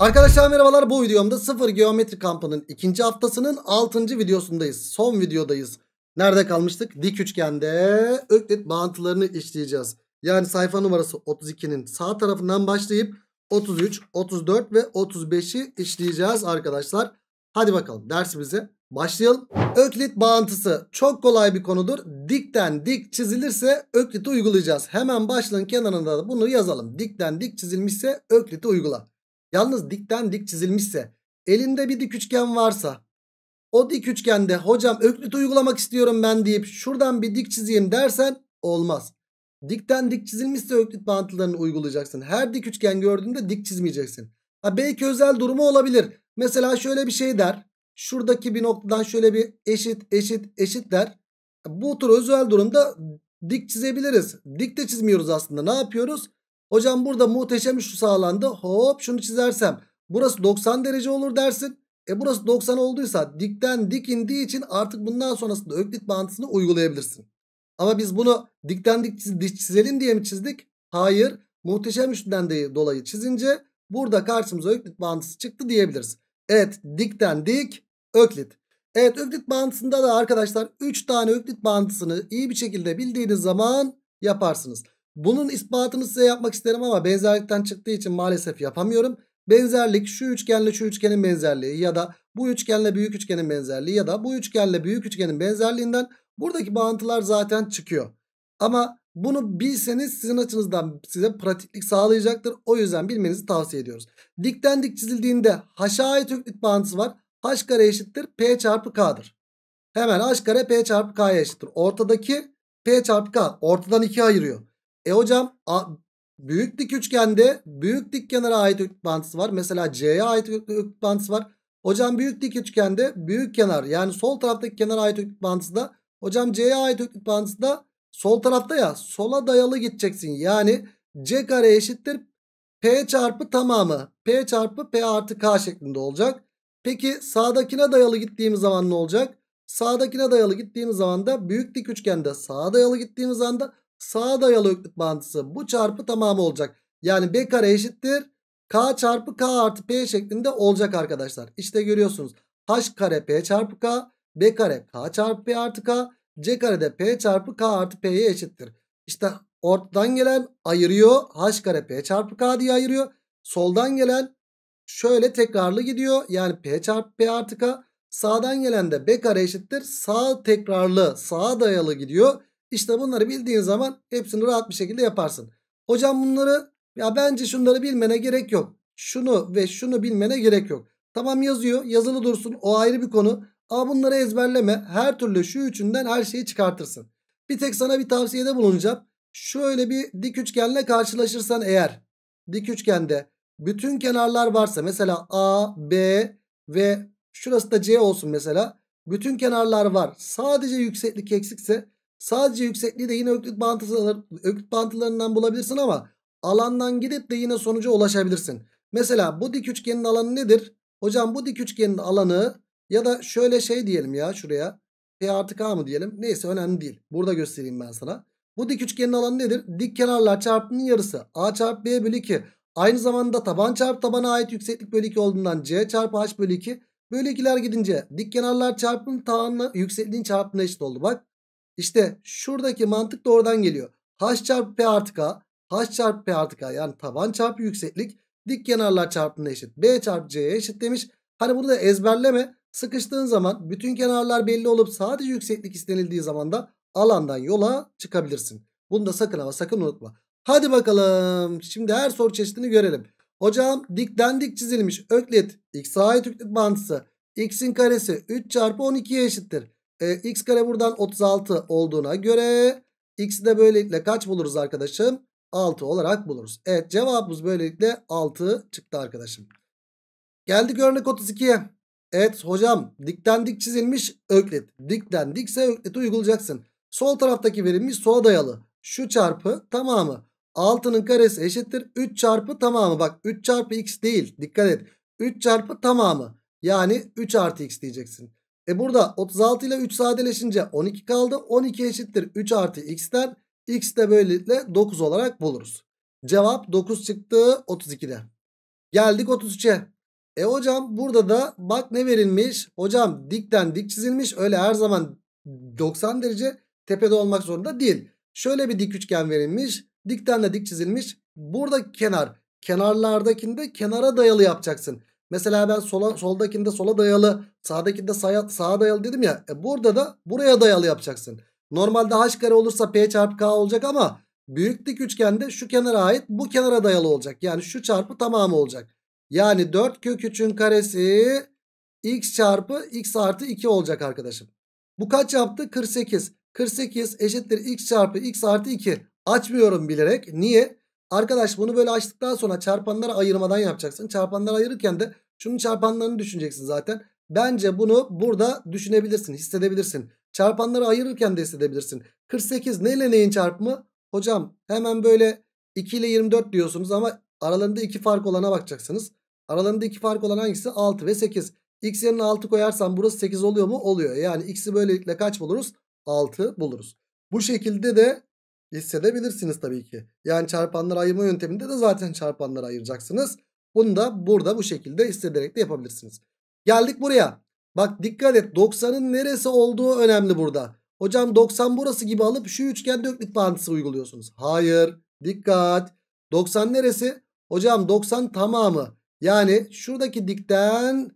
Arkadaşlar merhabalar bu videomda sıfır geometri kampının ikinci haftasının altıncı videosundayız. Son videodayız. Nerede kalmıştık? Dik üçgende öklit bağıntılarını işleyeceğiz. Yani sayfa numarası 32'nin sağ tarafından başlayıp 33, 34 ve 35'i işleyeceğiz arkadaşlar. Hadi bakalım dersimize başlayalım. Öklit bağıntısı çok kolay bir konudur. Dikten dik çizilirse ökliti uygulayacağız. Hemen başlığın kenarında da bunu yazalım. Dikten dik çizilmişse ökliti uygula. Yalnız dikten dik çizilmişse elinde bir dik üçgen varsa o dik üçgende hocam öklit uygulamak istiyorum ben deyip şuradan bir dik çizeyim dersen olmaz. Dikten dik çizilmişse öklit bağıntılarını uygulayacaksın. Her dik üçgen gördüğünde dik çizmeyeceksin. Ha belki özel durumu olabilir. Mesela şöyle bir şey der. Şuradaki bir noktadan şöyle bir eşit eşit eşit der. Bu tür özel durumda dik çizebiliriz. Dik de çizmiyoruz aslında. Ne yapıyoruz? Hocam burada muhteşem şu sağlandı. Hop şunu çizersem burası 90 derece olur dersin. E burası 90 olduysa dikten dik indiği için artık bundan sonrasında öklit bağıntısını uygulayabilirsin. Ama biz bunu dikten dik çizelim diye mi çizdik? Hayır. Muhteşem üçlüden de dolayı çizince burada karşımıza öklit bağıntısı çıktı diyebiliriz. Evet dikten dik öklit. Evet öklit bağıntısında da arkadaşlar 3 tane öklit bağıntısını iyi bir şekilde bildiğiniz zaman yaparsınız. Bunun ispatını size yapmak isterim ama benzerlikten çıktığı için maalesef yapamıyorum. Benzerlik şu üçgenle şu üçgenin benzerliği ya da bu üçgenle büyük üçgenin benzerliği ya da bu üçgenle büyük üçgenin benzerliğinden buradaki bağıntılar zaten çıkıyor. Ama bunu bilseniz sizin açınızdan size pratiklik sağlayacaktır. O yüzden bilmenizi tavsiye ediyoruz. Dikten dik çizildiğinde haşa ait öklit bağıntısı var. H kare eşittir P çarpı K'dır. Hemen H kare P çarpı K'ya eşittir. Ortadaki P çarpı K ortadan 2 ayırıyor. E hocam a, büyük dik üçgende büyük dik kenara ait dik bağıntısı var. Mesela C'ye ait dik bağıntısı var. Hocam büyük dik üçgende büyük kenar yani sol taraftaki kenara ait dik bağıntısı da hocam C'ye ait dik bağıntısı da sol tarafta ya sola dayalı gideceksin. Yani C kare eşittir P çarpı tamamı P çarpı P artı K şeklinde olacak. Peki sağdakine dayalı gittiğimiz zaman ne olacak? Sağdakine dayalı gittiğimiz zaman da büyük dik üçgende sağa dayalı gittiğimiz anda sağa dayalı öklük bağıntısı. Bu çarpı tamamı olacak. Yani B kare eşittir. K çarpı K artı P şeklinde olacak arkadaşlar. İşte görüyorsunuz. H kare P çarpı K. B kare K çarpı P artı K. C kare de P çarpı K artı P'ye eşittir. İşte ortadan gelen ayırıyor. H kare P çarpı K diye ayırıyor. Soldan gelen şöyle tekrarlı gidiyor. Yani P çarpı P artı K. Sağdan gelen de B kare eşittir. Sağ tekrarlı sağa dayalı gidiyor. İşte bunları bildiğin zaman hepsini rahat bir şekilde yaparsın. Hocam bunları ya bence şunları bilmene gerek yok. Şunu ve şunu bilmene gerek yok. Tamam yazıyor yazılı dursun o ayrı bir konu. Ama bunları ezberleme her türlü şu üçünden her şeyi çıkartırsın. Bir tek sana bir tavsiyede bulunacağım. Şöyle bir dik üçgenle karşılaşırsan eğer dik üçgende bütün kenarlar varsa mesela A, B ve şurası da C olsun mesela. Bütün kenarlar var. Sadece yükseklik eksikse Sadece yüksekliği de yine öklit, bağıntıları, öklit bağıntılarından bulabilirsin ama alandan gidip de yine sonuca ulaşabilirsin. Mesela bu dik üçgenin alanı nedir? Hocam bu dik üçgenin alanı ya da şöyle şey diyelim ya şuraya. P artı K mı diyelim? Neyse önemli değil. Burada göstereyim ben sana. Bu dik üçgenin alanı nedir? Dik kenarlar çarpımının yarısı. A çarpı B bölü 2. Aynı zamanda taban çarpı tabana ait yükseklik bölü 2 olduğundan C çarpı H bölü 2. Bölü 2'ler gidince dik kenarlar çarpımının tabanla yüksekliğin çarpımına eşit oldu. Bak işte şuradaki mantık da oradan geliyor. H çarpı P artı K. H çarpı P artı K yani taban çarpı yükseklik. Dik kenarlar çarpımına eşit. B çarpı C'ye eşit demiş. Hani bunu da ezberleme. Sıkıştığın zaman bütün kenarlar belli olup sadece yükseklik istenildiği zaman da alandan yola çıkabilirsin. Bunu da sakın ama sakın unutma. Hadi bakalım. Şimdi her soru çeşidini görelim. Hocam dikten dik çizilmiş öklit. X'e ait öklit mantısı. X'in karesi 3 çarpı 12'ye eşittir. E, x kare buradan 36 olduğuna göre x'i de böylelikle kaç buluruz arkadaşım? 6 olarak buluruz. Evet cevabımız böylelikle 6 çıktı arkadaşım. Geldik örnek 32'ye. Evet hocam dikten dik çizilmiş öklit. Dikten dikse ökleti uygulayacaksın. Sol taraftaki verilmiş sola dayalı. Şu çarpı tamamı. 6'nın karesi eşittir. 3 çarpı tamamı. Bak 3 çarpı x değil. Dikkat et. 3 çarpı tamamı. Yani 3 artı x diyeceksin. E burada 36 ile 3 sadeleşince 12 kaldı. 12 eşittir 3 artı x'ten. X de böylelikle 9 olarak buluruz. Cevap 9 çıktı 32'de. Geldik 33'e. E hocam burada da bak ne verilmiş. Hocam dikten dik çizilmiş. Öyle her zaman 90 derece tepede olmak zorunda değil. Şöyle bir dik üçgen verilmiş. Dikten de dik çizilmiş. Burada kenar. kenarlardakinde kenara dayalı yapacaksın. Mesela ben sola, soldakinde sola dayalı sağdakinde sağa, sağa dayalı dedim ya. E burada da buraya dayalı yapacaksın. Normalde h kare olursa p çarpı k olacak ama büyük dik üçgende şu kenara ait bu kenara dayalı olacak. Yani şu çarpı tamamı olacak. Yani 4 kök 3'ün karesi x çarpı x artı 2 olacak arkadaşım. Bu kaç yaptı? 48. 48 eşittir x çarpı x artı 2. Açmıyorum bilerek. Niye? Arkadaş bunu böyle açtıktan sonra çarpanları ayırmadan yapacaksın. Çarpanları ayırırken de şunun çarpanlarını düşüneceksin zaten. Bence bunu burada düşünebilirsin, hissedebilirsin. Çarpanları ayırırken de hissedebilirsin. 48 neyle neyin çarpımı? Hocam hemen böyle 2 ile 24 diyorsunuz ama aralarında 2 fark olana bakacaksınız. Aralarında 2 fark olan hangisi? 6 ve 8. X yanına 6 koyarsam burası 8 oluyor mu? Oluyor. Yani x'i böylelikle kaç buluruz? 6 buluruz. Bu şekilde de hissedebilirsiniz tabii ki. Yani çarpanlar ayırma yönteminde de zaten çarpanları ayıracaksınız. Bunu da burada bu şekilde hissederek de yapabilirsiniz. Geldik buraya. Bak dikkat et 90'ın neresi olduğu önemli burada. Hocam 90 burası gibi alıp şu üçgende öklit bağıntısı uyguluyorsunuz. Hayır dikkat. 90 neresi? Hocam 90 tamamı. Yani şuradaki dikten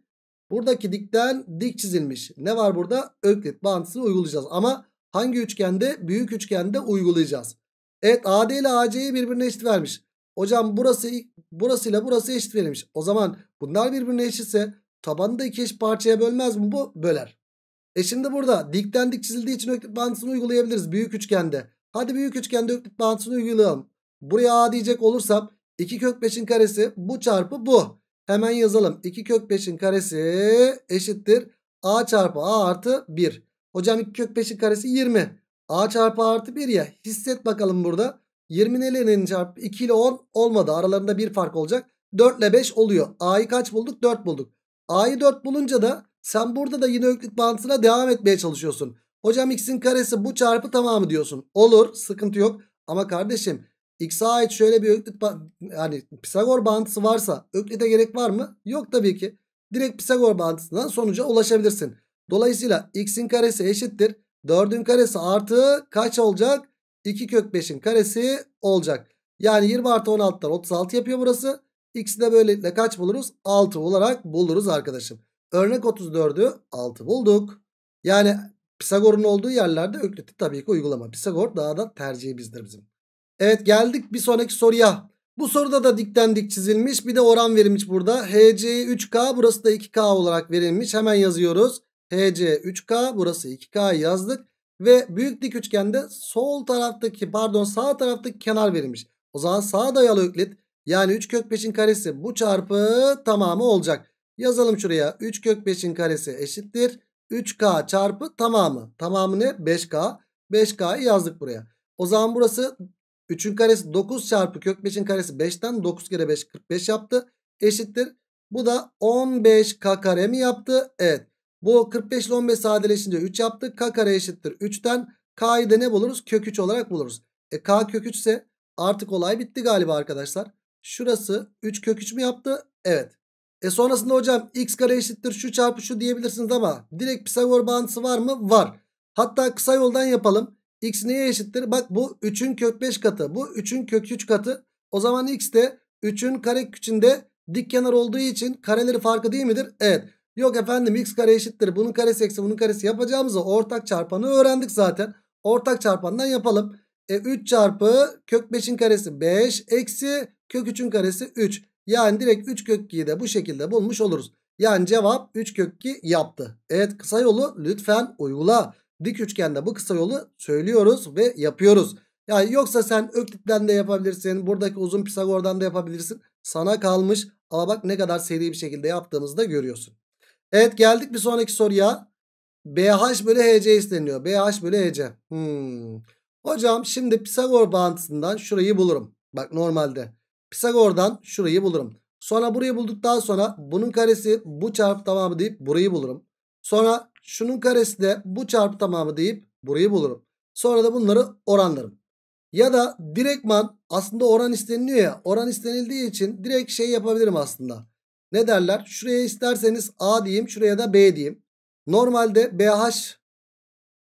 buradaki dikten dik çizilmiş. Ne var burada? Öklit bağıntısı uygulayacağız. Ama Hangi üçgende? Büyük üçgende uygulayacağız. Evet AD ile AC'yi birbirine eşit vermiş. Hocam burası burası ile burası eşit verilmiş. O zaman bunlar birbirine eşitse tabanı da iki eşit parçaya bölmez mi bu? Böler. E şimdi burada dikten dik çizildiği için öklit bağıntısını uygulayabiliriz büyük üçgende. Hadi büyük üçgende öklit bağıntısını uygulayalım. Buraya A diyecek olursam 2 kök 5'in karesi bu çarpı bu. Hemen yazalım. 2 kök 5'in karesi eşittir. A çarpı A artı 1. Hocam 2 kök 5'in karesi 20. A çarpı artı 1 ya. Hisset bakalım burada. 20 nelerin çarpı 2 ile 10 olmadı. Aralarında bir fark olacak. 4 ile 5 oluyor. A'yı kaç bulduk? 4 bulduk. A'yı 4 bulunca da sen burada da yine öklit bağıntısına devam etmeye çalışıyorsun. Hocam x'in karesi bu çarpı tamamı diyorsun. Olur sıkıntı yok. Ama kardeşim x'e ait şöyle bir öklit yani Pisagor bağıntısı varsa öklite gerek var mı? Yok tabii ki. Direkt Pisagor bağıntısından sonuca ulaşabilirsin. Dolayısıyla x'in karesi eşittir. 4'ün karesi artı kaç olacak? 2 kök 5'in karesi olacak. Yani 20 artı 16'dan 36 yapıyor burası. X'i de böylelikle kaç buluruz? 6 olarak buluruz arkadaşım. Örnek 34'ü 6 bulduk. Yani Pisagor'un olduğu yerlerde Öklit'i tabii ki uygulama. Pisagor daha da tercihi tercihimizdir bizim. Evet geldik bir sonraki soruya. Bu soruda da dikten dik çizilmiş bir de oran verilmiş burada. HC 3K burası da 2K olarak verilmiş. Hemen yazıyoruz. TC 3K burası 2K yazdık. Ve büyük dik üçgende sol taraftaki pardon sağ taraftaki kenar verilmiş. O zaman sağa dayalı öklit yani 3 kök 5'in karesi bu çarpı tamamı olacak. Yazalım şuraya 3 kök 5'in karesi eşittir. 3K çarpı tamamı. Tamamı ne? 5K. 5K'yı yazdık buraya. O zaman burası 3'ün karesi 9 çarpı kök 5'in karesi 5'ten 9 kere 5 45 yaptı. Eşittir. Bu da 15K kare mi yaptı? Evet. Bu 45 ile 15 sadeleşince 3 yaptık K kare eşittir 3'ten. K'yı da ne buluruz? Kök 3 olarak buluruz. E K kök 3 ise artık olay bitti galiba arkadaşlar. Şurası 3 kök 3 mü yaptı? Evet. E sonrasında hocam x kare eşittir şu çarpı şu diyebilirsiniz ama direkt Pisagor bağıntısı var mı? Var. Hatta kısa yoldan yapalım. x neye eşittir? Bak bu 3'ün kök 5 katı. Bu 3'ün kök 3 katı. O zaman x de 3'ün kare küçünde dik kenar olduğu için kareleri farkı değil midir? Evet. Yok efendim x kare eşittir. Bunun karesi eksi bunun karesi yapacağımızı ortak çarpanı öğrendik zaten. Ortak çarpandan yapalım. E 3 çarpı kök 5'in karesi 5 eksi kök 3'ün karesi 3. Yani direkt 3 kök 2'yi de bu şekilde bulmuş oluruz. Yani cevap 3 kök 2 yaptı. Evet kısa yolu lütfen uygula. Dik üçgende bu kısa yolu söylüyoruz ve yapıyoruz. Yani yoksa sen Öklit'ten de yapabilirsin. Buradaki uzun Pisagor'dan da yapabilirsin. Sana kalmış. Ama bak ne kadar seri bir şekilde yaptığımızı da görüyorsun. Evet geldik bir sonraki soruya. BH bölü HC isteniyor. BH bölü HC. Hmm. Hocam şimdi Pisagor bağıntısından şurayı bulurum. Bak normalde. Pisagor'dan şurayı bulurum. Sonra burayı bulduktan sonra bunun karesi bu çarpı tamamı deyip burayı bulurum. Sonra şunun karesi de bu çarpı tamamı deyip burayı bulurum. Sonra da bunları oranlarım. Ya da direktman aslında oran isteniliyor ya. Oran istenildiği için direkt şey yapabilirim aslında. Ne derler? Şuraya isterseniz A diyeyim. Şuraya da B diyeyim. Normalde BH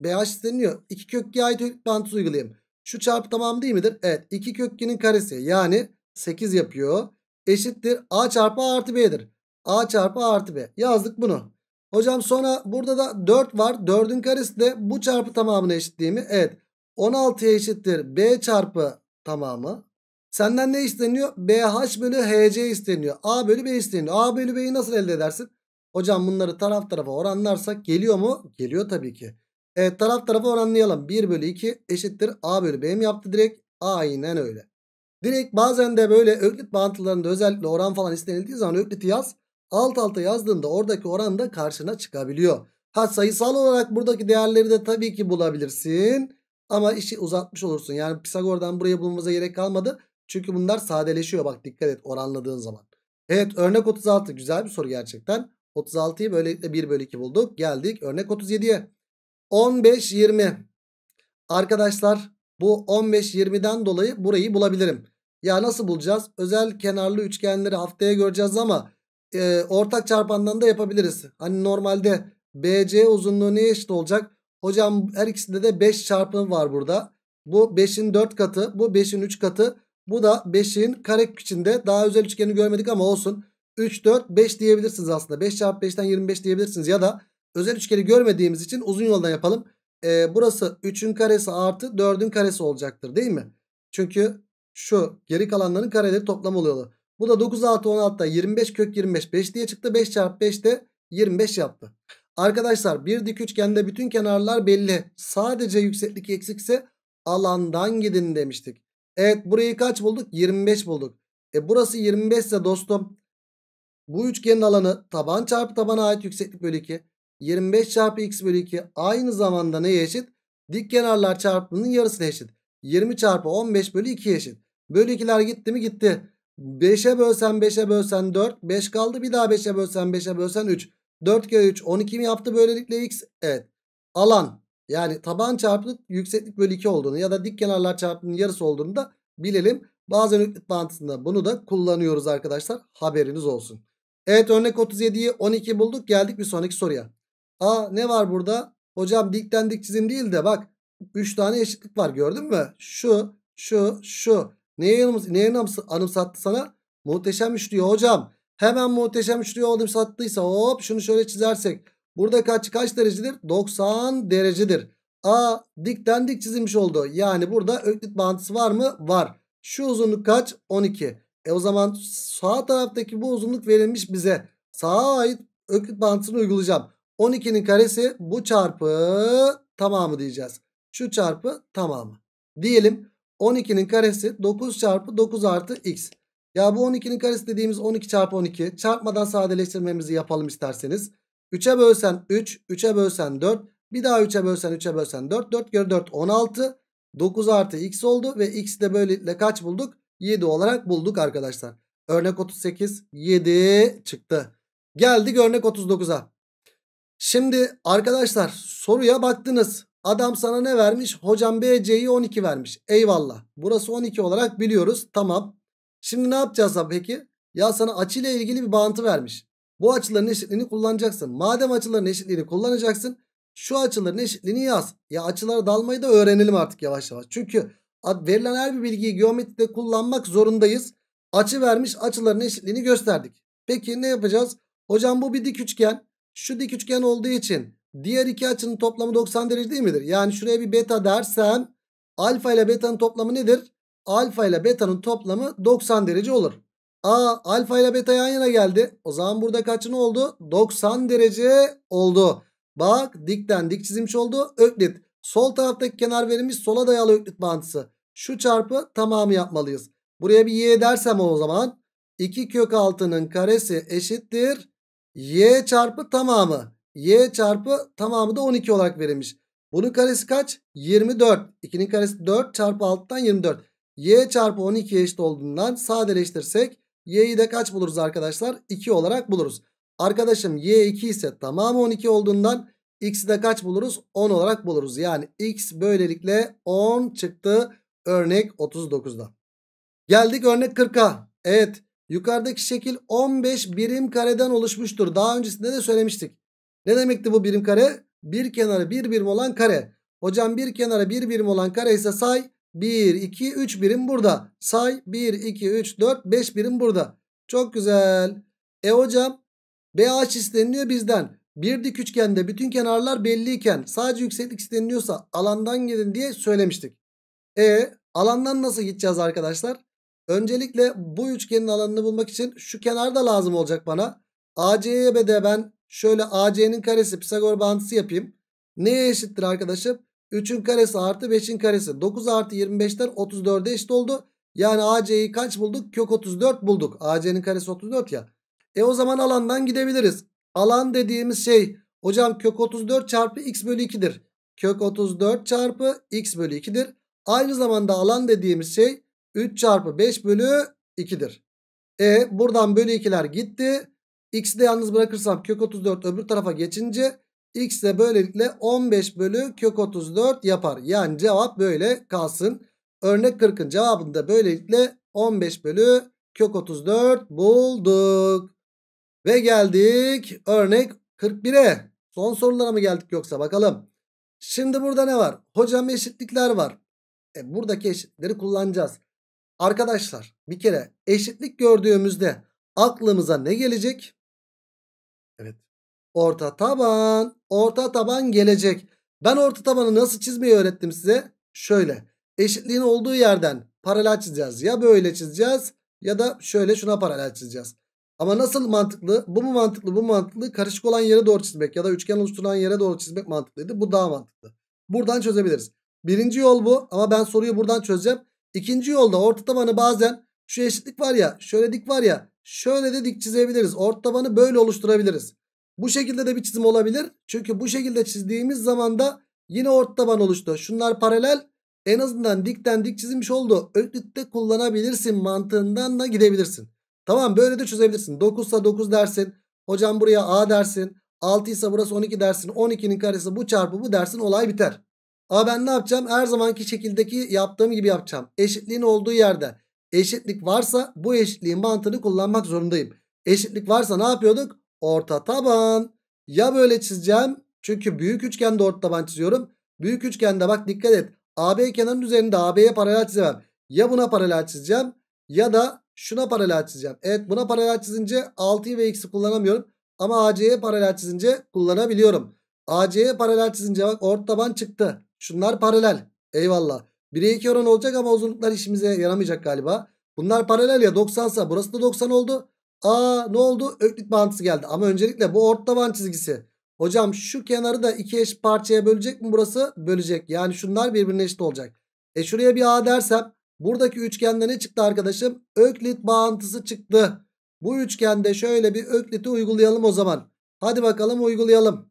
BH deniyor. İki kök G'ye ait orantı uygulayayım. Şu çarpı tamam değil midir? Evet. 2 kök 2'nin karesi yani 8 yapıyor. Eşittir A çarpı A artı B'dir. A çarpı A artı B. Yazdık bunu. Hocam sonra burada da 4 var. 4'ün karesi de bu çarpı tamamına eşit değil mi? Evet. 16'ya eşittir B çarpı tamamı. Senden ne isteniyor? BH bölü HC isteniyor. A bölü B isteniyor. A bölü B'yi nasıl elde edersin? Hocam bunları taraf tarafa oranlarsak geliyor mu? Geliyor tabii ki. Evet taraf tarafa oranlayalım. 1 bölü 2 eşittir. A bölü B mi yaptı direkt? Aynen öyle. Direkt bazen de böyle öklit bağıntılarında özellikle oran falan istenildiği zaman ökliti yaz. Alt alta yazdığında oradaki oran da karşına çıkabiliyor. Ha sayısal olarak buradaki değerleri de tabii ki bulabilirsin. Ama işi uzatmış olursun. Yani Pisagor'dan buraya bulmamıza gerek kalmadı. Çünkü bunlar sadeleşiyor bak dikkat et oranladığın zaman. Evet örnek 36 güzel bir soru gerçekten. 36'yı böylelikle 1 bölü 2 bulduk. Geldik örnek 37'ye. 15 20. Arkadaşlar bu 15 20'den dolayı burayı bulabilirim. Ya nasıl bulacağız? Özel kenarlı üçgenleri haftaya göreceğiz ama e, ortak çarpandan da yapabiliriz. Hani normalde BC uzunluğu neye eşit olacak? Hocam her ikisinde de 5 çarpımı var burada. Bu 5'in 4 katı, bu 5'in 3 katı. Bu da 5'in kare içinde daha özel üçgeni görmedik ama olsun. 3, 4, 5 diyebilirsiniz aslında. 5 çarpı 5'ten 25 diyebilirsiniz. Ya da özel üçgeni görmediğimiz için uzun yoldan yapalım. Ee, burası 3'ün karesi artı 4'ün karesi olacaktır değil mi? Çünkü şu geri kalanların kareleri toplam oluyordu. Bu da 9 artı 16'da 25 kök 25 5 diye çıktı. 5 çarpı 5 de 25 yaptı. Arkadaşlar bir dik üçgende bütün kenarlar belli. Sadece yükseklik eksikse alandan gidin demiştik. Evet burayı kaç bulduk? 25 bulduk. E burası 25 ise dostum bu üçgenin alanı taban çarpı tabana ait yükseklik bölü 2. 25 çarpı x bölü 2 aynı zamanda neye eşit? Dik kenarlar çarpımının yarısına eşit. 20 çarpı 15 bölü 2 eşit. Bölü 2'ler gitti mi gitti. 5'e bölsen 5'e bölsen 4. 5 kaldı bir daha 5'e bölsen 5'e bölsen 3. 4 kere 3 12 mi yaptı böylelikle x? Evet. Alan yani taban çarpı yükseklik bölü 2 olduğunu ya da dik kenarlar çarpının yarısı olduğunu da bilelim. Bazen öklit mantığında bunu da kullanıyoruz arkadaşlar. Haberiniz olsun. Evet örnek 37'yi 12 bulduk. Geldik bir sonraki soruya. Aa ne var burada? Hocam dikten dik çizim değil de bak 3 tane eşitlik var gördün mü? Şu, şu, şu. Neye, neye anımsattı sana? Muhteşem üçlüyor hocam. Hemen muhteşem üçlüyor anımsattıysa hop şunu şöyle çizersek. Burada kaç kaç derecedir? 90 derecedir. A dikten dik çizilmiş oldu. Yani burada öklit bağıntısı var mı? Var. Şu uzunluk kaç? 12. E o zaman sağ taraftaki bu uzunluk verilmiş bize. Sağa ait öklit bağıntısını uygulayacağım. 12'nin karesi bu çarpı tamamı diyeceğiz. Şu çarpı tamamı. Diyelim 12'nin karesi 9 çarpı 9 artı x. Ya bu 12'nin karesi dediğimiz 12 çarpı 12. Çarpmadan sadeleştirmemizi yapalım isterseniz. 3'e bölsen 3, 3'e bölsen 4. Bir daha 3'e bölsen 3'e bölsen 4. 4 kere 4 16. 9 artı x oldu ve x de böylelikle kaç bulduk? 7 olarak bulduk arkadaşlar. Örnek 38 7 çıktı. Geldik örnek 39'a. Şimdi arkadaşlar soruya baktınız. Adam sana ne vermiş? Hocam BC'yi 12 vermiş. Eyvallah. Burası 12 olarak biliyoruz. Tamam. Şimdi ne yapacağız peki? Ya sana açıyla ilgili bir bağıntı vermiş. Bu açıların eşitliğini kullanacaksın. Madem açıların eşitliğini kullanacaksın şu açıların eşitliğini yaz. Ya açılara dalmayı da öğrenelim artık yavaş yavaş. Çünkü verilen her bir bilgiyi geometride kullanmak zorundayız. Açı vermiş açıların eşitliğini gösterdik. Peki ne yapacağız? Hocam bu bir dik üçgen. Şu dik üçgen olduğu için diğer iki açının toplamı 90 derece değil midir? Yani şuraya bir beta dersem alfa ile beta'nın toplamı nedir? Alfa ile beta'nın toplamı 90 derece olur. A alfa ile beta yan yana geldi. O zaman burada kaç ne oldu? 90 derece oldu. Bak dikten dik çizilmiş oldu. Öklit. Sol taraftaki kenar verilmiş sola dayalı öklit mantısı. Şu çarpı tamamı yapmalıyız. Buraya bir y dersem o zaman 2 kök 6'nın karesi eşittir. y çarpı tamamı. y çarpı tamamı da 12 olarak verilmiş. Bunun karesi kaç? 24. 2'nin karesi 4 çarpı 6'dan 24. y çarpı 12 eşit olduğundan sadeleştirsek Y'yi de kaç buluruz arkadaşlar? 2 olarak buluruz. Arkadaşım y 2 ise tamamı 12 olduğundan x'i de kaç buluruz? 10 olarak buluruz. Yani x böylelikle 10 çıktı örnek 39'da. Geldik örnek 40'a. Evet yukarıdaki şekil 15 birim kareden oluşmuştur. Daha öncesinde de söylemiştik. Ne demekti bu birim kare? Bir kenarı bir birim olan kare. Hocam bir kenarı bir birim olan kare ise say 1, 2, 3 birim burada. Say 1, 2, 3, 4, 5 birim burada. Çok güzel. E hocam BH isteniliyor bizden. Bir dik üçgende bütün kenarlar belliyken sadece yükseklik isteniliyorsa alandan gelin diye söylemiştik. E alandan nasıl gideceğiz arkadaşlar? Öncelikle bu üçgenin alanını bulmak için şu kenar da lazım olacak bana. AC'ye de ben şöyle AC'nin karesi Pisagor bağıntısı yapayım. Neye eşittir arkadaşım? 3'ün karesi artı 5'in karesi. 9 artı 25'ten 34'e eşit oldu. Yani AC'yi kaç bulduk? Kök 34 bulduk. AC'nin karesi 34 ya. E o zaman alandan gidebiliriz. Alan dediğimiz şey hocam kök 34 çarpı x bölü 2'dir. Kök 34 çarpı x bölü 2'dir. Aynı zamanda alan dediğimiz şey 3 çarpı 5 bölü 2'dir. E buradan bölü 2'ler gitti. X'i de yalnız bırakırsam kök 34 öbür tarafa geçince X de böylelikle 15 bölü kök 34 yapar. Yani cevap böyle kalsın. Örnek 40'ın cevabını da böylelikle 15 bölü kök 34 bulduk. Ve geldik örnek 41'e. Son sorulara mı geldik yoksa bakalım. Şimdi burada ne var? Hocam eşitlikler var. E, buradaki eşitlikleri kullanacağız. Arkadaşlar bir kere eşitlik gördüğümüzde aklımıza ne gelecek? Evet Orta taban. Orta taban gelecek. Ben orta tabanı nasıl çizmeyi öğrettim size? Şöyle. Eşitliğin olduğu yerden paralel çizeceğiz. Ya böyle çizeceğiz ya da şöyle şuna paralel çizeceğiz. Ama nasıl mantıklı? Bu mu mantıklı? Bu mu mantıklı? Karışık olan yere doğru çizmek ya da üçgen oluşturan yere doğru çizmek mantıklıydı. Bu daha mantıklı. Buradan çözebiliriz. Birinci yol bu ama ben soruyu buradan çözeceğim. İkinci yolda orta tabanı bazen şu eşitlik var ya şöyle dik var ya şöyle de dik çizebiliriz. Orta tabanı böyle oluşturabiliriz. Bu şekilde de bir çizim olabilir. Çünkü bu şekilde çizdiğimiz zaman da yine ort oluştu. Şunlar paralel. En azından dikten dik çizilmiş oldu. Öklütte kullanabilirsin mantığından da gidebilirsin. Tamam böyle de çözebilirsin. 9 ise 9 dersin. Hocam buraya A dersin. 6 ise burası 12 dersin. 12'nin karesi bu çarpı bu dersin olay biter. Ama ben ne yapacağım? Her zamanki şekildeki yaptığım gibi yapacağım. Eşitliğin olduğu yerde eşitlik varsa bu eşitliğin mantığını kullanmak zorundayım. Eşitlik varsa ne yapıyorduk? orta taban. Ya böyle çizeceğim. Çünkü büyük üçgende orta taban çiziyorum. Büyük üçgende bak dikkat et. AB kenarının üzerinde AB'ye paralel çizemem. Ya buna paralel çizeceğim ya da şuna paralel çizeceğim. Evet buna paralel çizince 6'yı ve x'i kullanamıyorum. Ama AC'ye paralel çizince kullanabiliyorum. AC'ye paralel çizince bak orta taban çıktı. Şunlar paralel. Eyvallah. 1'e 2 oran olacak ama uzunluklar işimize yaramayacak galiba. Bunlar paralel ya 90 sa burası da 90 oldu. Aa ne oldu? Öklit bağıntısı geldi. Ama öncelikle bu ort taban çizgisi. Hocam şu kenarı da iki eş parçaya bölecek mi burası? Bölecek. Yani şunlar birbirine eşit olacak. E şuraya bir A dersem buradaki üçgende ne çıktı arkadaşım? Öklit bağıntısı çıktı. Bu üçgende şöyle bir ökliti uygulayalım o zaman. Hadi bakalım uygulayalım.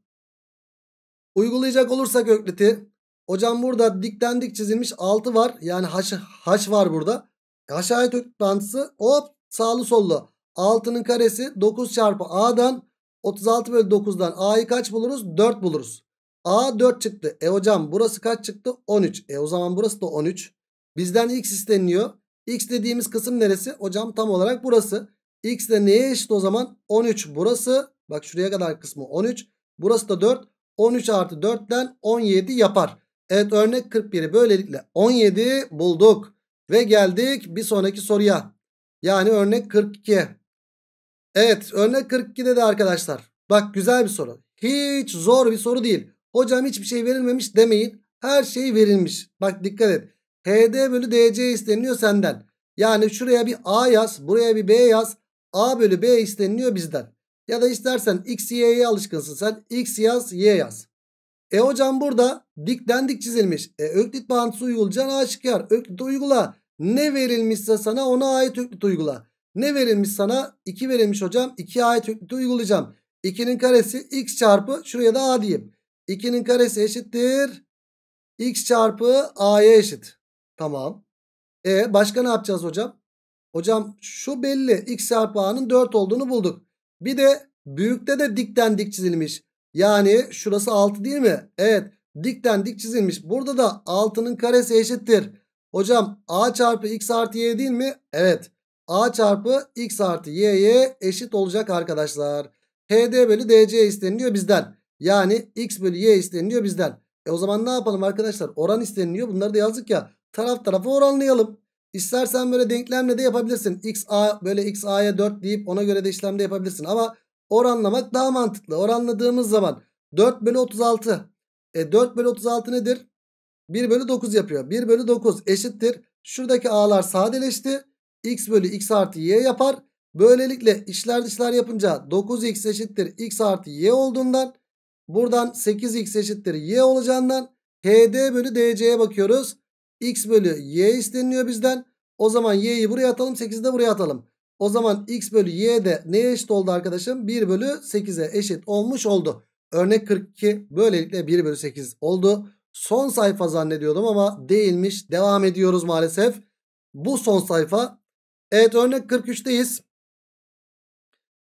Uygulayacak olursak ökliti. Hocam burada dikten dik çizilmiş 6 var. Yani haş, haş var burada. Haş e, ayet öklit bağıntısı hop sağlı sollu. 6'nın karesi 9 çarpı A'dan 36 bölü 9'dan A'yı kaç buluruz? 4 buluruz. A 4 çıktı. E hocam burası kaç çıktı? 13. E o zaman burası da 13. Bizden x isteniyor. X dediğimiz kısım neresi? Hocam tam olarak burası. X de neye eşit o zaman? 13 burası. Bak şuraya kadar kısmı 13. Burası da 4. 13 artı 4'ten 17 yapar. Evet örnek 41'i böylelikle 17 bulduk. Ve geldik bir sonraki soruya. Yani örnek 42. Evet örnek 42'de de arkadaşlar. Bak güzel bir soru. Hiç zor bir soru değil. Hocam hiçbir şey verilmemiş demeyin. Her şey verilmiş. Bak dikkat et. HD bölü DC isteniyor senden. Yani şuraya bir A yaz. Buraya bir B yaz. A bölü B isteniliyor bizden. Ya da istersen X, Y'ye alışkınsın sen. X yaz, Y yaz. E hocam burada dik dik çizilmiş. E öklit bağıntısı uygulayacağın aşikar. Öklit uygula. Ne verilmişse sana ona ait öklit uygula. Ne verilmiş sana? 2 verilmiş hocam. 2 ait hükmü uygulayacağım. 2'nin karesi x çarpı şuraya da a diyeyim. 2'nin karesi eşittir. x çarpı a'ya eşit. Tamam. E başka ne yapacağız hocam? Hocam şu belli x çarpı a'nın 4 olduğunu bulduk. Bir de büyükte de dikten dik çizilmiş. Yani şurası 6 değil mi? Evet dikten dik çizilmiş. Burada da 6'nın karesi eşittir. Hocam a çarpı x artı y değil mi? Evet. A çarpı x artı y'ye eşit olacak arkadaşlar. HD bölü DC isteniliyor bizden. Yani x bölü y isteniliyor bizden. E o zaman ne yapalım arkadaşlar? Oran isteniliyor. Bunları da yazdık ya. Taraf tarafa oranlayalım. İstersen böyle denklemle de yapabilirsin. XA böyle x 4 deyip ona göre de işlemde yapabilirsin. Ama oranlamak daha mantıklı. Oranladığımız zaman 4 bölü 36. E 4 bölü 36 nedir? 1 bölü 9 yapıyor. 1 bölü 9 eşittir. Şuradaki A'lar sadeleşti x bölü x artı y yapar. Böylelikle işler dışlar yapınca 9x eşittir x artı y olduğundan buradan 8x eşittir y olacağından hd bölü dc'ye bakıyoruz. x bölü y isteniliyor bizden. O zaman y'yi buraya atalım 8'i de buraya atalım. O zaman x bölü y de neye eşit oldu arkadaşım? 1 bölü 8'e eşit olmuş oldu. Örnek 42 böylelikle 1 bölü 8 oldu. Son sayfa zannediyordum ama değilmiş. Devam ediyoruz maalesef. Bu son sayfa Evet örnek 43'teyiz.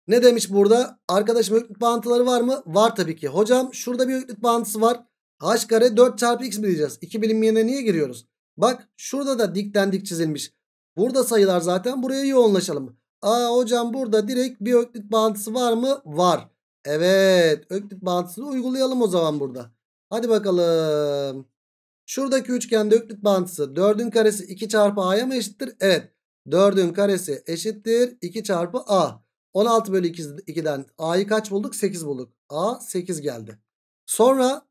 Ne demiş burada? Arkadaşım öklüt bağıntıları var mı? Var tabii ki. Hocam şurada bir öklüt bağıntısı var. H kare 4 çarpı x mi diyeceğiz? 2 bilinmeyene niye giriyoruz? Bak şurada da dikten dik çizilmiş. Burada sayılar zaten buraya yoğunlaşalım. Aa hocam burada direkt bir öklüt bağıntısı var mı? Var. Evet öklüt bağıntısını uygulayalım o zaman burada. Hadi bakalım. Şuradaki üçgende öklüt bağıntısı 4'ün karesi 2 çarpı a'ya mı eşittir? Evet. 4'ün karesi eşittir 2 çarpı A. 16 bölü 2'den A'yı kaç bulduk? 8 bulduk. A 8 geldi. Sonra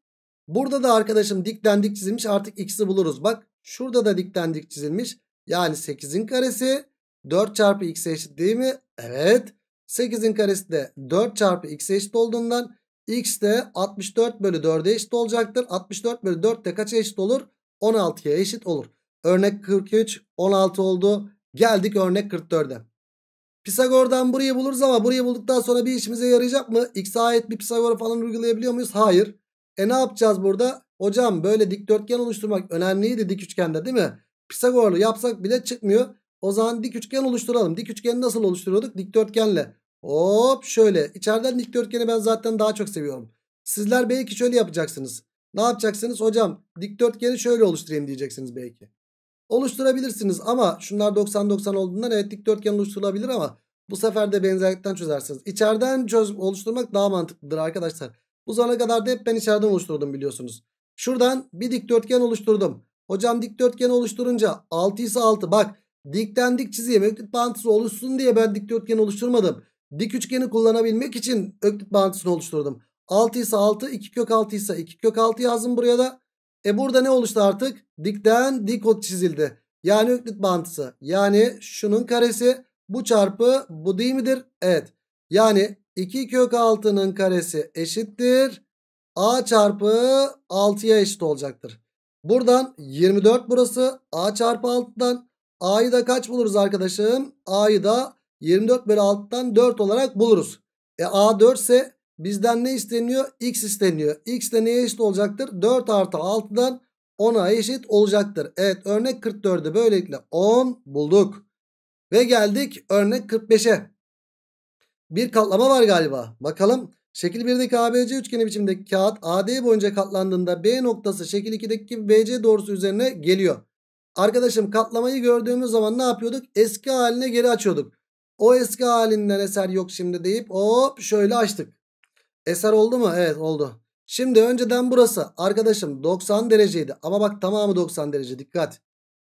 burada da arkadaşım dikten dik çizilmiş artık x'i buluruz. Bak şurada da dikten dik çizilmiş. Yani 8'in karesi 4 çarpı x'e eşit değil mi? Evet. 8'in karesi de 4 çarpı x'e eşit olduğundan x de 64 bölü 4'e eşit olacaktır. 64 bölü 4 de kaça eşit olur? 16'ya eşit olur. Örnek 43 16 oldu. Geldik örnek 44'e. Pisagor'dan burayı buluruz ama burayı bulduktan sonra bir işimize yarayacak mı? X'e ait bir Pisagor falan uygulayabiliyor muyuz? Hayır. E ne yapacağız burada? Hocam böyle dikdörtgen oluşturmak önemliydi dik üçgende değil mi? Pisagorlu yapsak bile çıkmıyor. O zaman dik üçgen oluşturalım. Dik üçgeni nasıl oluşturuyorduk? Dikdörtgenle. Hop şöyle. İçeriden dikdörtgeni ben zaten daha çok seviyorum. Sizler belki şöyle yapacaksınız. Ne yapacaksınız? Hocam dikdörtgeni şöyle oluşturayım diyeceksiniz belki oluşturabilirsiniz. Ama şunlar 90-90 olduğundan evet dikdörtgen oluşturulabilir ama bu sefer de benzerlikten çözersiniz. İçeriden çöz oluşturmak daha mantıklıdır arkadaşlar. Bu zamana kadar da hep ben içeriden oluşturdum biliyorsunuz. Şuradan bir dikdörtgen oluşturdum. Hocam dikdörtgen oluşturunca 6 ise 6. Bak dikten dik çiziyim. Öklit bağıntısı oluşsun diye ben dikdörtgen oluşturmadım. Dik üçgeni kullanabilmek için öklit bağıntısını oluşturdum. 6 ise 6, 2 kök 6 ise 2 kök 6 yazdım buraya da. E burada ne oluştu artık? Dikten dikot çizildi. Yani öklit bağıntısı. Yani şunun karesi bu çarpı bu değil midir? Evet. Yani 2 kök 6'nın karesi eşittir. A çarpı 6'ya eşit olacaktır. Buradan 24 burası. A çarpı 6'dan. A'yı da kaç buluruz arkadaşım? A'yı da 24 bölü 6'dan 4 olarak buluruz. E A 4 ise Bizden ne isteniyor? X isteniyor. X de neye eşit olacaktır? 4 artı 6'dan 10'a eşit olacaktır. Evet örnek 44'ü böylelikle 10 bulduk. Ve geldik örnek 45'e. Bir katlama var galiba. Bakalım. Şekil 1'deki ABC üçgeni biçimindeki kağıt AD boyunca katlandığında B noktası şekil 2'deki BC doğrusu üzerine geliyor. Arkadaşım katlamayı gördüğümüz zaman ne yapıyorduk? Eski haline geri açıyorduk. O eski halinden eser yok şimdi deyip hop şöyle açtık. Eser oldu mu? Evet oldu. Şimdi önceden burası arkadaşım 90 dereceydi. Ama bak tamamı 90 derece dikkat.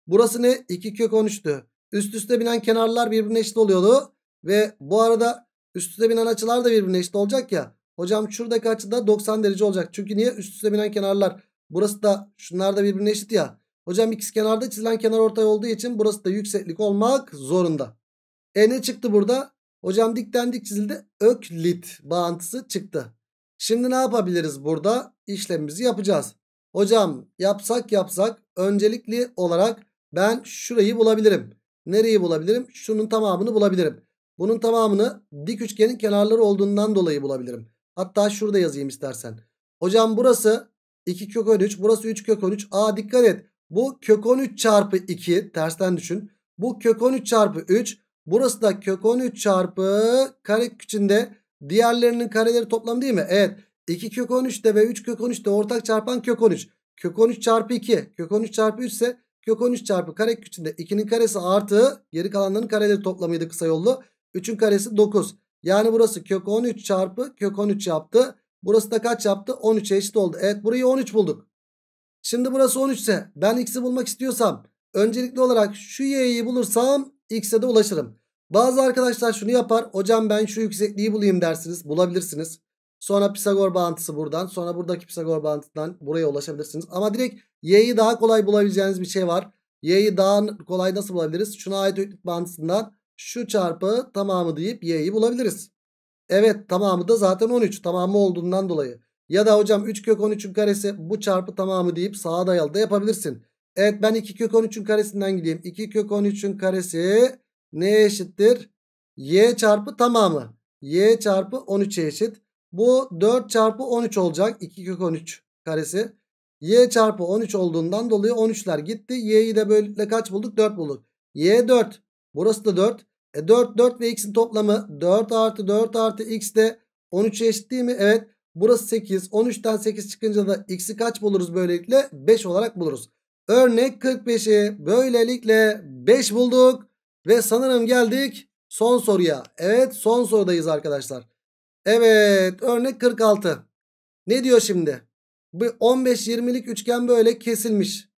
Burası ne? 2 kök 13'tü. Üst üste binen kenarlar birbirine eşit oluyordu. Ve bu arada üst üste binen açılar da birbirine eşit olacak ya. Hocam şuradaki açı da 90 derece olacak. Çünkü niye? Üst üste binen kenarlar. Burası da şunlar da birbirine eşit ya. Hocam ikiz kenarda çizilen kenar ortay olduğu için burası da yükseklik olmak zorunda. E ne çıktı burada? Hocam diklendik çizildi. Öklit bağıntısı çıktı. Şimdi ne yapabiliriz burada? İşlemimizi yapacağız. Hocam yapsak yapsak öncelikli olarak ben şurayı bulabilirim. Nereyi bulabilirim? Şunun tamamını bulabilirim. Bunun tamamını dik üçgenin kenarları olduğundan dolayı bulabilirim. Hatta şurada yazayım istersen. Hocam burası 2 kök 13 burası 3 kök 13. Aa dikkat et bu kök 13 çarpı 2 tersten düşün. Bu kök 13 çarpı 3 Burası da kök 13 çarpı kare içinde diğerlerinin kareleri toplam değil mi? Evet. 2 kök 13 de ve 3 kök 13 de ortak çarpan kök 13. Kök 13 çarpı 2. Kök 13 çarpı 3 ise kök 13 çarpı kare içinde 2'nin karesi artı geri kalanların kareleri toplamıydı kısa yollu. 3'ün karesi 9. Yani burası kök 13 çarpı kök 13 yaptı. Burası da kaç yaptı? 13'e eşit oldu. Evet burayı 13 bulduk. Şimdi burası 13 ise ben x'i bulmak istiyorsam öncelikli olarak şu y'yi bulursam x'e de ulaşırım. Bazı arkadaşlar şunu yapar. Hocam ben şu yüksekliği bulayım dersiniz. Bulabilirsiniz. Sonra Pisagor bağıntısı buradan. Sonra buradaki Pisagor bağıntısından buraya ulaşabilirsiniz. Ama direkt y'yi daha kolay bulabileceğiniz bir şey var. Y'yi daha kolay nasıl bulabiliriz? Şuna ait öklük bağıntısından şu çarpı tamamı deyip y'yi bulabiliriz. Evet tamamı da zaten 13 tamamı olduğundan dolayı. Ya da hocam 3 kök 13'ün karesi bu çarpı tamamı deyip sağa dayalı da yapabilirsin. Evet ben 2 kök 13'ün karesinden gideyim. 2 kök 13'ün karesi neye eşittir? Y çarpı tamamı. Y çarpı 13'e eşit. Bu 4 çarpı 13 olacak. 2 kök 13 karesi. Y çarpı 13 olduğundan dolayı 13'ler gitti. Y'yi de böylelikle kaç bulduk? 4 bulduk. Y 4. Burası da 4. E 4 4 ve x'in toplamı 4 artı 4 artı x de 13'e eşit değil mi? Evet. Burası 8. 13'ten 8 çıkınca da x'i kaç buluruz böylelikle? 5 olarak buluruz. Örnek 45'i böylelikle 5 bulduk. Ve sanırım geldik son soruya. Evet son sorudayız arkadaşlar. Evet örnek 46. Ne diyor şimdi? Bu 15-20'lik üçgen böyle kesilmiş.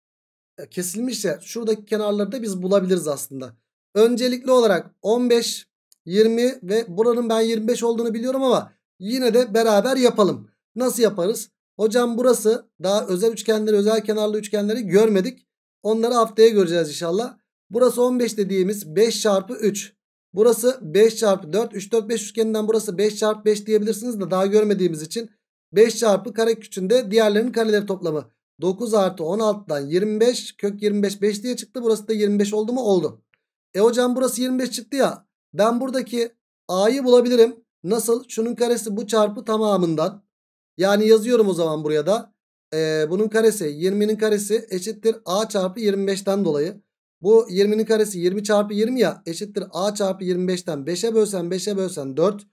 E, kesilmiş ya şuradaki kenarları da biz bulabiliriz aslında. Öncelikli olarak 15, 20 ve buranın ben 25 olduğunu biliyorum ama yine de beraber yapalım. Nasıl yaparız? Hocam burası daha özel üçgenleri özel kenarlı üçgenleri görmedik. Onları haftaya göreceğiz inşallah. Burası 15 dediğimiz 5 çarpı 3. Burası 5 çarpı 4. 3 4 5 üçgeninden burası 5 çarpı 5 diyebilirsiniz de daha görmediğimiz için. 5 çarpı kare küçüğünde diğerlerinin kareleri toplamı. 9 artı 16'dan 25 kök 25 5 diye çıktı. Burası da 25 oldu mu? Oldu. E hocam burası 25 çıktı ya. Ben buradaki a'yı bulabilirim. Nasıl? Şunun karesi bu çarpı tamamından. Yani yazıyorum o zaman buraya da. E, bunun karesi 20'nin karesi eşittir a çarpı 25'ten dolayı. Bu 20'nin karesi 20 çarpı 20 ya eşittir a çarpı 25'ten 5'e bölsen 5'e bölsen 4.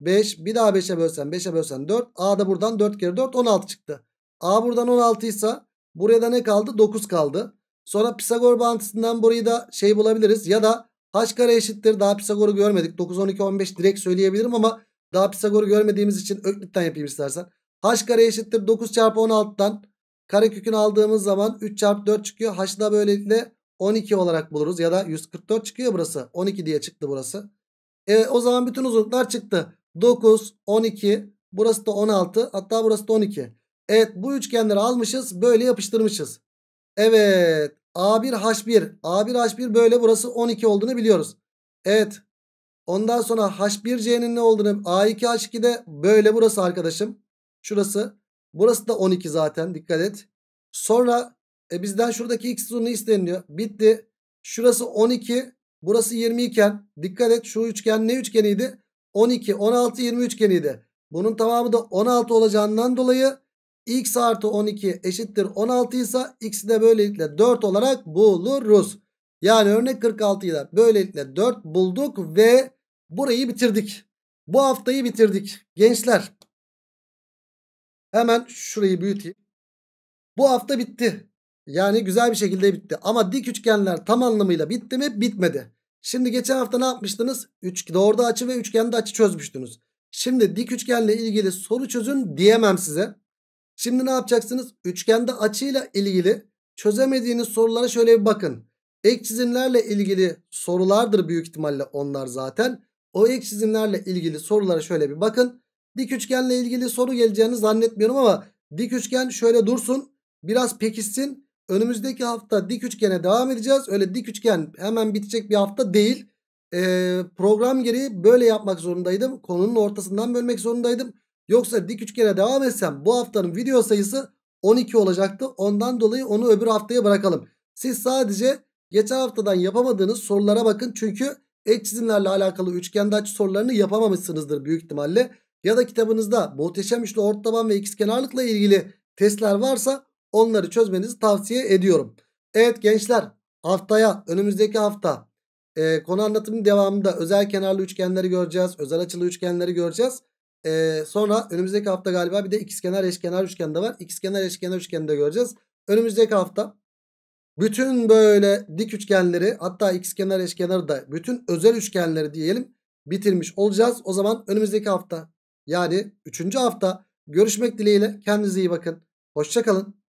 5 bir daha 5'e bölsen 5'e bölsen 4. A da buradan 4 kere 4 16 çıktı. A buradan 16 ise buraya da ne kaldı? 9 kaldı. Sonra Pisagor bağıntısından burayı da şey bulabiliriz. Ya da h kare eşittir. Daha Pisagor'u görmedik. 9, 12, 15 direkt söyleyebilirim ama daha Pisagor'u görmediğimiz için Öklit'ten yapayım istersen. H kare eşittir 9 çarpı 16'dan karekökünü aldığımız zaman 3 çarpı 4 çıkıyor. H da böylelikle 12 olarak buluruz ya da 144 çıkıyor burası. 12 diye çıktı burası. E, o zaman bütün uzunluklar çıktı. 9, 12, burası da 16 hatta burası da 12. Evet bu üçgenleri almışız böyle yapıştırmışız. Evet A1H1 A1H1 böyle burası 12 olduğunu biliyoruz. Evet ondan sonra H1C'nin ne olduğunu A2H2'de böyle burası arkadaşım. Şurası. Burası da 12 zaten dikkat et. Sonra e, bizden şuradaki x uzunluğu isteniliyor. Bitti. Şurası 12. Burası 20 iken dikkat et şu üçgen ne üçgeniydi? 12, 16, 20 üçgeniydi. Bunun tamamı da 16 olacağından dolayı x artı 12 eşittir 16 ise x'i de böylelikle 4 olarak buluruz. Yani örnek 46'yı da böylelikle 4 bulduk ve burayı bitirdik. Bu haftayı bitirdik. Gençler Hemen şurayı büyüteyim. Bu hafta bitti. Yani güzel bir şekilde bitti. Ama dik üçgenler tam anlamıyla bitti mi? Bitmedi. Şimdi geçen hafta ne yapmıştınız? Üç, da açı ve üçgende açı çözmüştünüz. Şimdi dik üçgenle ilgili soru çözün diyemem size. Şimdi ne yapacaksınız? Üçgende açıyla ilgili çözemediğiniz sorulara şöyle bir bakın. Ek çizimlerle ilgili sorulardır büyük ihtimalle onlar zaten. O ek çizimlerle ilgili sorulara şöyle bir bakın. Dik üçgenle ilgili soru geleceğini zannetmiyorum ama dik üçgen şöyle dursun. Biraz pekişsin. Önümüzdeki hafta dik üçgene devam edeceğiz. Öyle dik üçgen hemen bitecek bir hafta değil. Ee, program gereği böyle yapmak zorundaydım. Konunun ortasından bölmek zorundaydım. Yoksa dik üçgene devam etsem bu haftanın video sayısı 12 olacaktı. Ondan dolayı onu öbür haftaya bırakalım. Siz sadece geçen haftadan yapamadığınız sorulara bakın. Çünkü ek çizimlerle alakalı üçgende açı sorularını yapamamışsınızdır büyük ihtimalle ya da kitabınızda muhteşem üçlü ortaban ve ikizkenarlıkla ilgili testler varsa onları çözmenizi tavsiye ediyorum. Evet gençler haftaya önümüzdeki hafta e, konu anlatımın devamında özel kenarlı üçgenleri göreceğiz. Özel açılı üçgenleri göreceğiz. E, sonra önümüzdeki hafta galiba bir de ikizkenar eşkenar üçgen de var. İkizkenar eşkenar üçgeni de göreceğiz. Önümüzdeki hafta bütün böyle dik üçgenleri hatta ikizkenar eşkenarı da bütün özel üçgenleri diyelim bitirmiş olacağız. O zaman önümüzdeki hafta yani 3. hafta görüşmek dileğiyle kendinize iyi bakın. Hoşçakalın.